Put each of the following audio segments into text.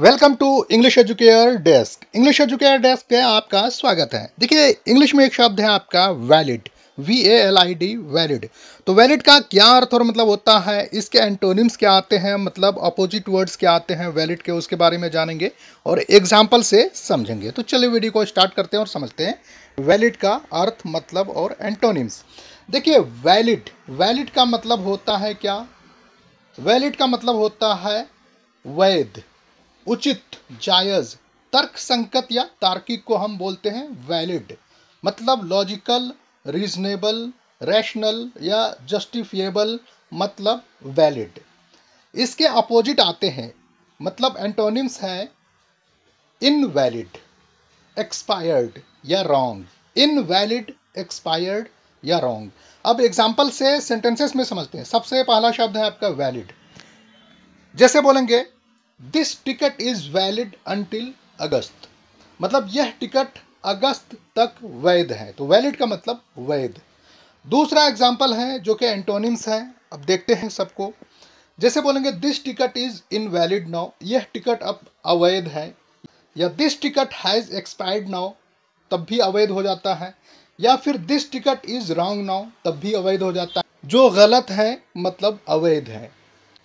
welcome to English Educare desk English Educare desk पे आपका स्वागत है देखिए इंग्लिश में एक शब्द है आपका valid V A L I D valid तो वैलिड का क्या अर्थ और मतलब होता है इसके एंटोनिम्स क्या आते हैं मतलब अपोजिट वर्ड्स क्या आते हैं वैलिड के उसके बारे में जानेंगे और एग्जाम्पल से समझेंगे तो चलिए वीडियो को स्टार्ट करते हैं और समझते हैं वैलिड का अर्थ मतलब और एंटोनिम्स देखिए वैलिड वैलिड का मतलब होता है क्या वैलिड का मतलब होता है वैध उचित जायज तर्क संकत या तार्किक को हम बोलते हैं वैलिड मतलब लॉजिकल रीजनेबल रैशनल या जस्टिफिएबल मतलब वैलिड इसके अपोजिट आते हैं मतलब एंटोनिम्स हैं इनवैलिड एक्सपायर्ड या रॉन्ग इनवैलिड एक्सपायर्ड या रॉन्ग अब एग्जाम्पल से सेंटेंसेस में समझते हैं सबसे पहला शब्द है आपका वैलिड जैसे बोलेंगे this ticket is valid until August मतलब यह टिकट अगस्त तक वैध है तो वैलिड का मतलब वैध दूसरा एग्जाम्पल है जो कि एंटोनिम्स हैं अब देखते हैं सबको जैसे बोलेंगे this ticket is invalid now यह टिकट अब अवैध है या this ticket has expired now तब भी अवैध हो जाता है या फिर this ticket is wrong now तब भी अवैध हो जाता है जो गलत है मतलब अवैध है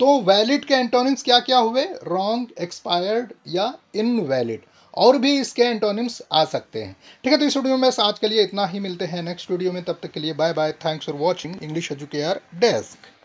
तो वैलिड के एंटोनिम्स क्या क्या हुए रॉन्ग एक्सपायर्ड या इनवैलिड और भी इसके एंटोनिम्स आ सकते हैं ठीक है तो इस वीडियो में बस आज के लिए इतना ही मिलते हैं नेक्स्ट वीडियो में तब तक के लिए bye bye thanks for watching English Educare desk